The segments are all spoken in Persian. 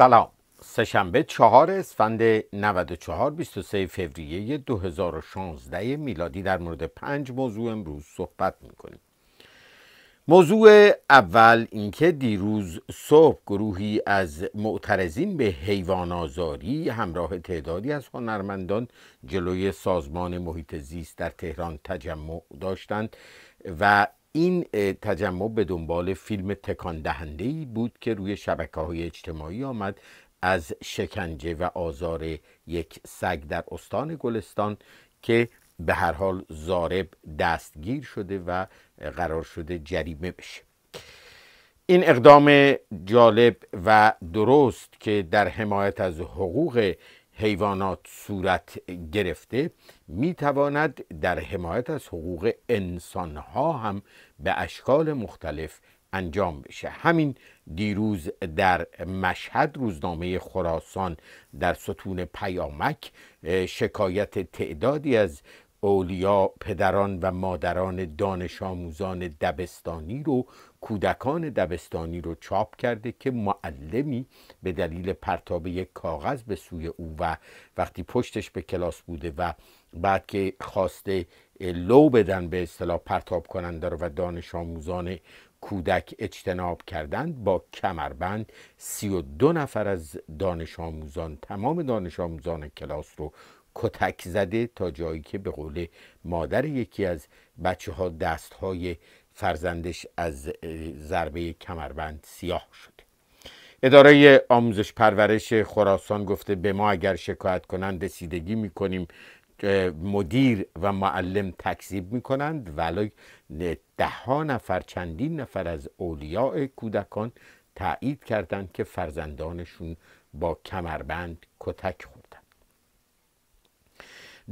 سلام سهشنبه چهار اسفند 94 23 فوریه 2016 میلادی در مورد پنج موضوع امروز صحبت میکنیم موضوع اول اینکه دیروز صبح گروهی از معترضین به حیوان آزاری همراه تعدادی از هنرمندان جلوی سازمان محیط زیست در تهران تجمع داشتند و این تجمع به دنبال فیلم تکان دهنده ای بود که روی شبکه های اجتماعی آمد از شکنجه و آزار یک سگ در استان گلستان که به هر حال زارب دستگیر شده و قرار شده جریمه بشه این اقدام جالب و درست که در حمایت از حقوق حیوانات صورت گرفته میتواند در حمایت از حقوق انسانها هم به اشکال مختلف انجام بشه همین دیروز در مشهد روزنامه خراسان در ستون پیامک شکایت تعدادی از اولیا پدران و مادران دانش آموزان دبستانی رو کودکان دبستانی رو چاپ کرده که معلمی به دلیل پرتاب یک کاغذ به سوی او و وقتی پشتش به کلاس بوده و بعد که خواسته لو بدن به اصطلاح پرتاب کننده رو و دانش آموزان کودک اجتناب کردند با کمربند سی و دو نفر از دانش آموزان تمام دانش آموزان کلاس رو کتک زده تا جایی که به قول مادر یکی از بچه ها دست های فرزندش از ضربه کمربند سیاه شده اداره آموزش پرورش خراسان گفته به ما اگر شکایت کنند رسیدگی میکنیم مدیر و معلم تکذیب میکنند ولی ده ها نفر چندین نفر از اولیاء کودکان تایید کردند که فرزندانشون با کمربند کتک خود.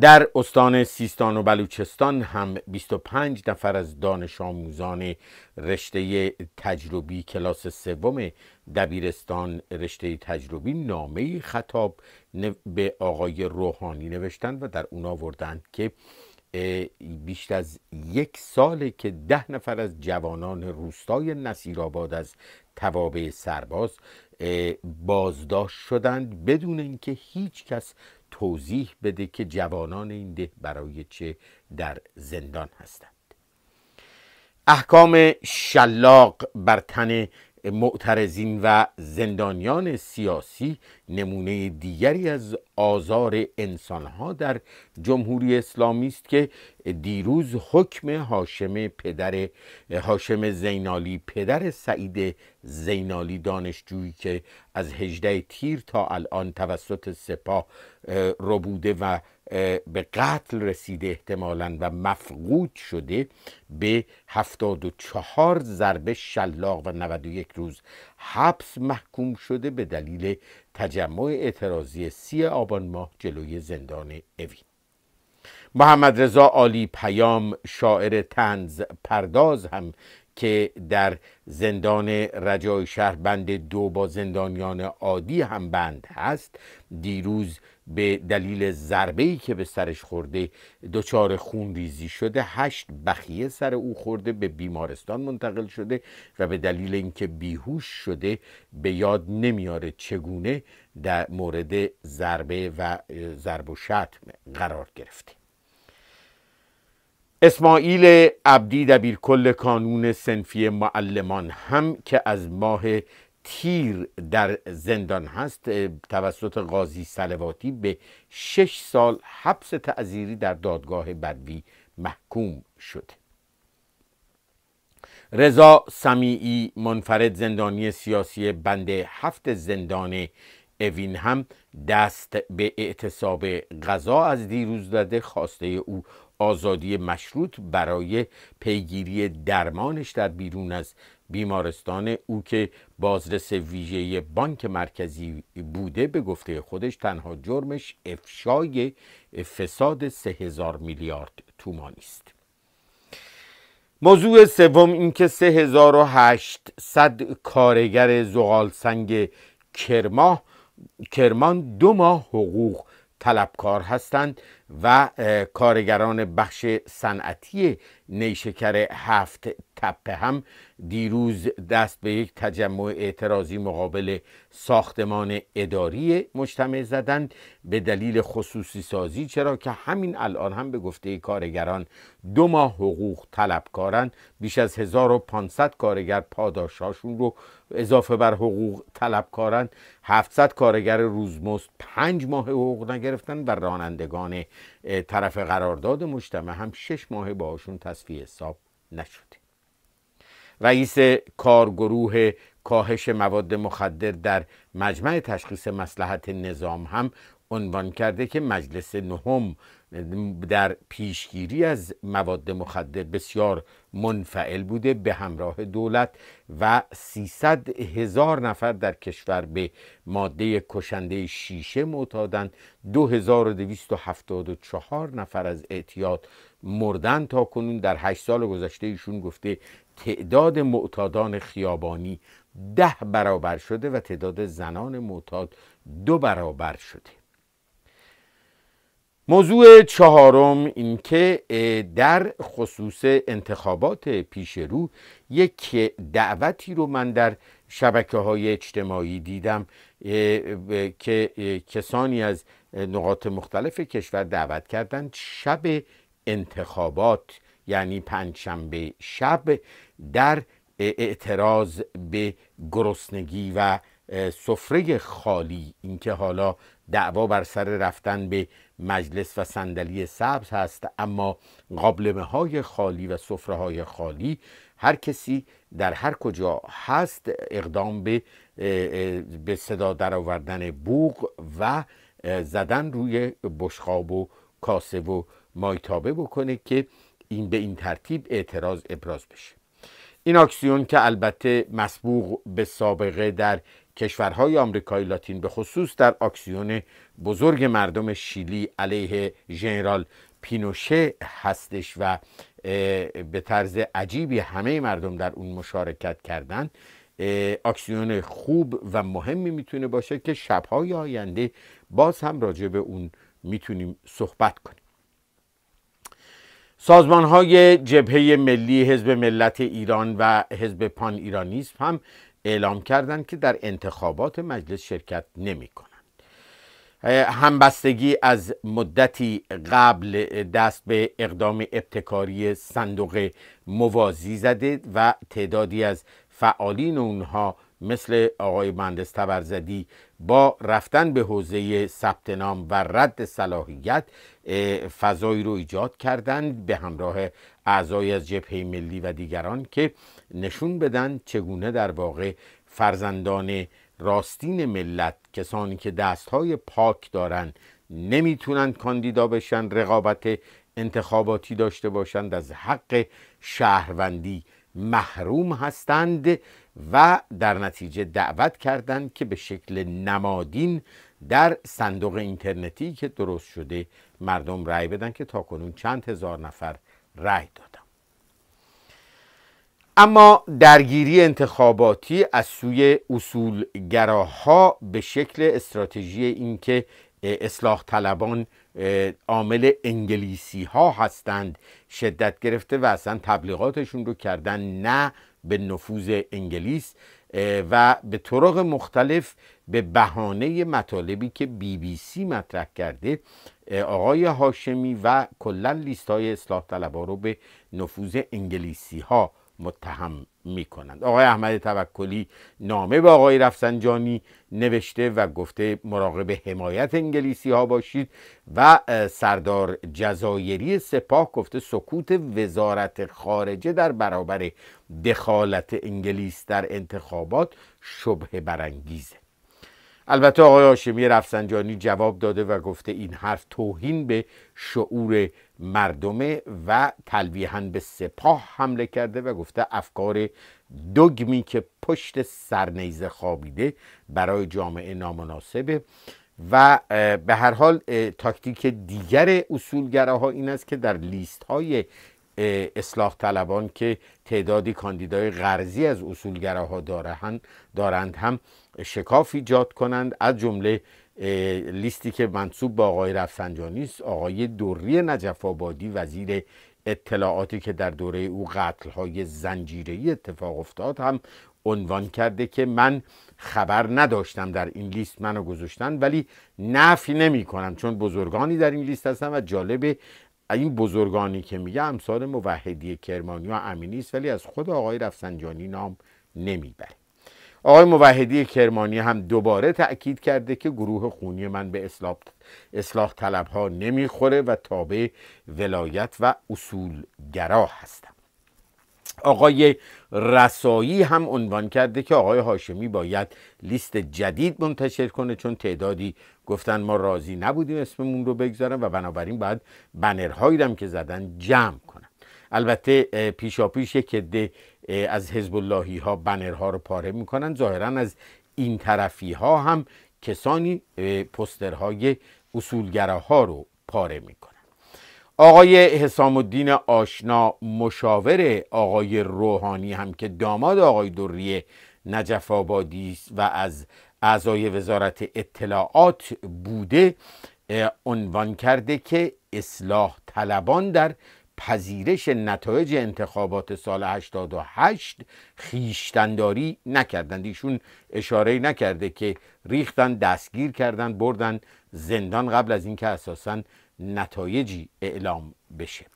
در استان سیستان و بلوچستان هم 25 نفر از دانش آموزان رشته تجربی کلاس سوم دبیرستان رشته تجربی نامه خطاب به آقای روحانی نوشتند و در اون آوردند که بیشتر از یک ساله که ده نفر از جوانان روستای نصیرآباد از توابع سرباز بازداشت شدند بدون اینکه هیچ کس توضیح بده که جوانان این ده برای چه در زندان هستند احکام شلاق بر تن معترضین و زندانیان سیاسی نمونه دیگری از آزار انسانها در جمهوری اسلامی است که دیروز حکم حاشم پدر هاشم زینالی پدر سعید زینالی دانشجویی که از هجده تیر تا الان توسط سپاه ربوده و به قتل رسیده احتمالا و مفقود شده به 74 ضربه شلاق و 91 روز حبس محکوم شده به دلیل تجمع اعتراضی سی آبان ماه جلوی زندان اوین محمد رضا علی پیام شاعر تنز پرداز هم که در زندان رجای شهر بند دو با زندانیان عادی هم بند هست دیروز به دلیل ای که به سرش خورده دچار خون ریزی شده هشت بخیه سر او خورده به بیمارستان منتقل شده و به دلیل اینکه بیهوش شده به یاد نمیاره چگونه در مورد ضربه و ضرب و شتم قرار گرفته اسماعیل عبدی کل کانون سنفی معلمان هم که از ماه تیر در زندان هست توسط قاضی سلواتی به شش سال حبس تعذیری در دادگاه بدوی محکوم شده رضا سمیعی منفرد زندانی سیاسی بند هفت زندان اوین هم دست به اعتصاب غذا از دیروز داده خواسته او آزادی مشروط برای پیگیری درمانش در بیرون از بیمارستان او که بازرس ویژه بانک مرکزی بوده به گفته خودش تنها جرمش افشای فساد سه هزار میلیارد تومانی است موضوع سوم اینکه 3800 کارگر زغالسنگ کرما کرمان دو ماه حقوق طلبکار هستند و کارگران بخش صنعتی نیشکر هفت تپه هم دیروز دست به یک تجمع اعتراضی مقابل ساختمان اداری مجتمع زدند به دلیل خصوصی سازی چرا که همین الان هم به گفته کارگران دو ماه حقوق طلبکارند بیش از 1500 کارگر پاداشاشون رو اضافه بر حقوق طلبکارند 700 کارگر روزمزد 5 ماه حقوق نگرفتن و رانندگان طرف قرارداد مجتمع هم شش ماه باشون تصفیه حساب نشده رئیس کارگروه کاهش مواد مخدر در مجمع تشخیص مسلحت نظام هم عنوان کرده که مجلس نهم در پیشگیری از مواد مخدر بسیار منفعل بوده به همراه دولت و 300 هزار نفر در کشور به ماده کشنده شیشه معتادند 2274 نفر از اعتیاد مردن تا کنون در 8 سال گذشته ایشون گفته تعداد معتادان خیابانی ده برابر شده و تعداد زنان معتاد دو برابر شده موضوع چهارم اینکه در خصوص انتخابات پیش رو یک دعوتی رو من در شبکه های اجتماعی دیدم که کسانی از نقاط مختلف کشور دعوت کردند شب انتخابات یعنی پنجشنبه شب در اعتراض به گرسنگی و سفره خالی اینکه حالا دعوا بر سر رفتن به مجلس و صندلی سبز هست اما قابلمه های خالی و صفره های خالی هر کسی در هر کجا هست اقدام به به صدا درآوردن بوغ و زدن روی بشخاب و کاسه و مایتابه بکنه که این به این ترتیب اعتراض ابراز بشه این آکسیون که البته مسبوق به سابقه در کشورهای آمریکای لاتین به خصوص در آکسیون بزرگ مردم شیلی علیه ژنرال پینوشه هستش و به طرز عجیبی همه مردم در اون مشارکت کردن آکسیون خوب و مهمی میتونه باشه که شبهای آینده باز هم راجع به اون میتونیم صحبت کنیم سازمان های جبهه ملی حزب ملت ایران و حزب پان ایرانیسم هم اعلام کردند که در انتخابات مجلس شرکت نمی کنند همبستگی از مدتی قبل دست به اقدام ابتکاری صندوق موازی زده و تعدادی از فعالین اونها مثل آقای مهندس تبرزدی با رفتن به حوزه ثبت نام و رد صلاحیت فضایی رو ایجاد کردند به همراه اعضای از جبهه ملی و دیگران که نشون بدن چگونه در واقع فرزندان راستین ملت کسانی که دستهای پاک دارند نمیتونند کاندیدا بشن رقابت انتخاباتی داشته باشند از حق شهروندی محروم هستند و در نتیجه دعوت کردند که به شکل نمادین در صندوق اینترنتی که درست شده مردم رأی بدن که تا کنون چند هزار نفر رأی دادن اما درگیری انتخاباتی از سوی اصولگراها به شکل استراتژی اینکه اصلاح طلبان عامل انگلیسی ها هستند شدت گرفته و اصلا تبلیغاتشون رو کردن نه به نفوذ انگلیس و به طرق مختلف به بهانه مطالبی که بی بی سی مطرح کرده آقای هاشمی و کلا لیست های اصلاح طلبا رو به نفوذ انگلیسی ها متهم می کنند آقای احمد توکلی نامه به آقای رفسنجانی نوشته و گفته مراقب حمایت انگلیسی ها باشید و سردار جزایری سپاه گفته سکوت وزارت خارجه در برابر دخالت انگلیس در انتخابات شبه برانگیزه البته آقای هاشمی رفسنجانی جواب داده و گفته این حرف توهین به شعور مردمه و تلویحا به سپاه حمله کرده و گفته افکار دگمی که پشت سرنیزه خوابیده برای جامعه نامناسبه و به هر حال تاکتیک دیگر اصولگراها این است که در لیست های اصلاح طلبان که تعدادی کاندیدای غرضی از اصولگراها دارند دارند هم شکاف ایجاد کنند از جمله لیستی که منصوب به آقای رفسنجانی است آقای دوری نجف آبادی وزیر اطلاعاتی که در دوره او قتل های زنجیری اتفاق افتاد هم عنوان کرده که من خبر نداشتم در این لیست منو گذاشتن ولی نفی نمی کنم چون بزرگانی در این لیست هستم و جالبه این بزرگانی که میگه امثال موحدی کرمانی و امینی است ولی از خود آقای رفسنجانی نام نمیبره آقای موحدی کرمانی هم دوباره تأکید کرده که گروه خونی من به اصلاح, اصلاح طلب ها نمیخوره و تابع ولایت و اصولگرا هستم آقای رسایی هم عنوان کرده که آقای هاشمی باید لیست جدید منتشر کنه چون تعدادی گفتن ما راضی نبودیم اسممون رو بگذارن و بنابراین باید بنرهایی هم که زدن جمع کنن البته پیشا پیش که از حزب اللهی ها بنرها رو پاره میکنن ظاهرا از این طرفی ها هم کسانی پسترهای اصولگراها رو پاره میکنن آقای حسام الدین آشنا مشاور آقای روحانی هم که داماد آقای دوری نجف آبادی و از اعضای وزارت اطلاعات بوده عنوان کرده که اصلاح طلبان در پذیرش نتایج انتخابات سال 88 خیشتنداری نکردند ایشون اشاره نکرده که ریختن دستگیر کردن بردن زندان قبل از اینکه اساساً نتایجی اعلام بشه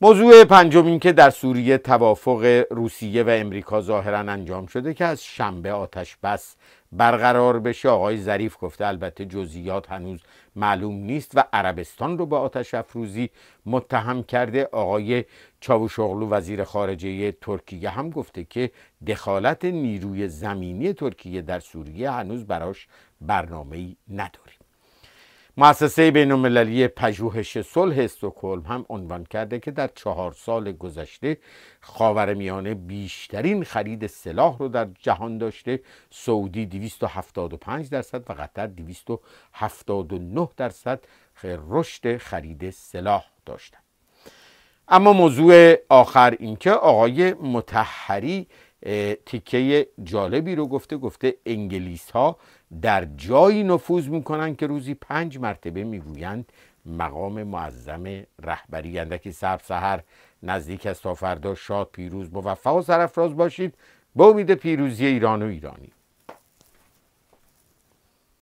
موضوع پنجم این که در سوریه توافق روسیه و امریکا ظاهرا انجام شده که از شنبه آتش بس برقرار بشه آقای ظریف گفته البته جزئیات هنوز معلوم نیست و عربستان رو به آتش افروزی متهم کرده آقای چاوشغلو وزیر خارجه ترکیه هم گفته که دخالت نیروی زمینی ترکیه در سوریه هنوز براش ای نداریم مؤسسه بین المللی پژوهش صلح استکهلم هم عنوان کرده که در چهار سال گذشته خاورمیانه بیشترین خرید سلاح رو در جهان داشته سعودی 275 درصد و قطر 279 درصد رشد خرید سلاح داشتند اما موضوع آخر اینکه آقای متحری تیکه جالبی رو گفته گفته انگلیس ها در جایی نفوذ میکنند که روزی پنج مرتبه میگویند مقام معظم رهبری اندکی سب سهر نزدیک است تا فردا شاد پیروز با و سرفراز باشید به امید پیروزی ایران و ایرانی